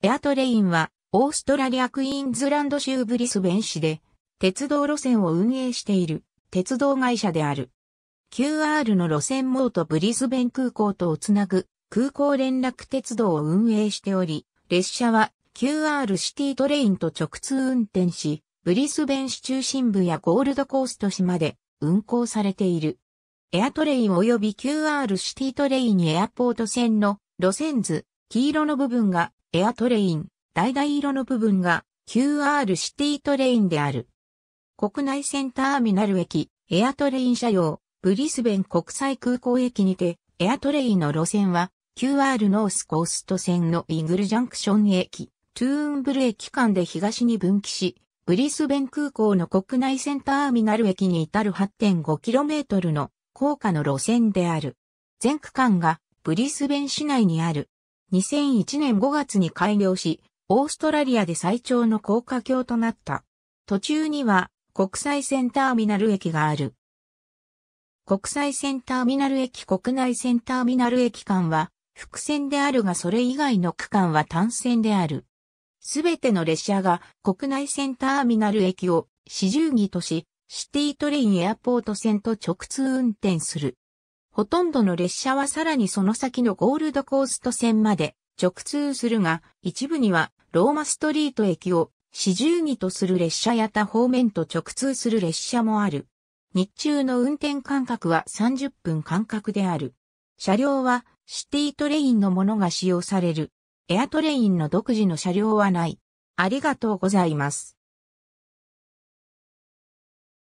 エアトレインは、オーストラリアクイーンズランド州ブリスベン市で、鉄道路線を運営している、鉄道会社である。QR の路線網とブリスベン空港とをつなぐ、空港連絡鉄道を運営しており、列車は QR シティトレインと直通運転し、ブリスベン市中心部やゴールドコースト市まで運行されている。エアトレイン及び QR シティトレインエアポート線の路線図、黄色の部分がエアトレイン、橙色の部分が QR シティトレインである。国内線ターミナル駅、エアトレイン車用、ブリスベン国際空港駅にて、エアトレインの路線は、QR ノースコースト線のイグルジャンクション駅、トゥーンブル駅間で東に分岐し、ブリスベン空港の国内線ターミナル駅に至る 8.5km の高架の路線である。全区間がブリスベン市内にある2001年5月に開業し、オーストラリアで最長の高架橋となった。途中には国際線ターミナル駅がある。国際線ターミナル駅国内線ターミナル駅間は複線であるがそれ以外の区間は単線である。すべての列車が国内線ターミナル駅を始終着とし、シティトレインエアポート線と直通運転する。ほとんどの列車はさらにその先のゴールドコースト線まで直通するが、一部にはローマストリート駅を四十にとする列車や他方面と直通する列車もある。日中の運転間隔は30分間隔である。車両はシティトレインのものが使用される。エアトレインの独自の車両はない。ありがとうございます。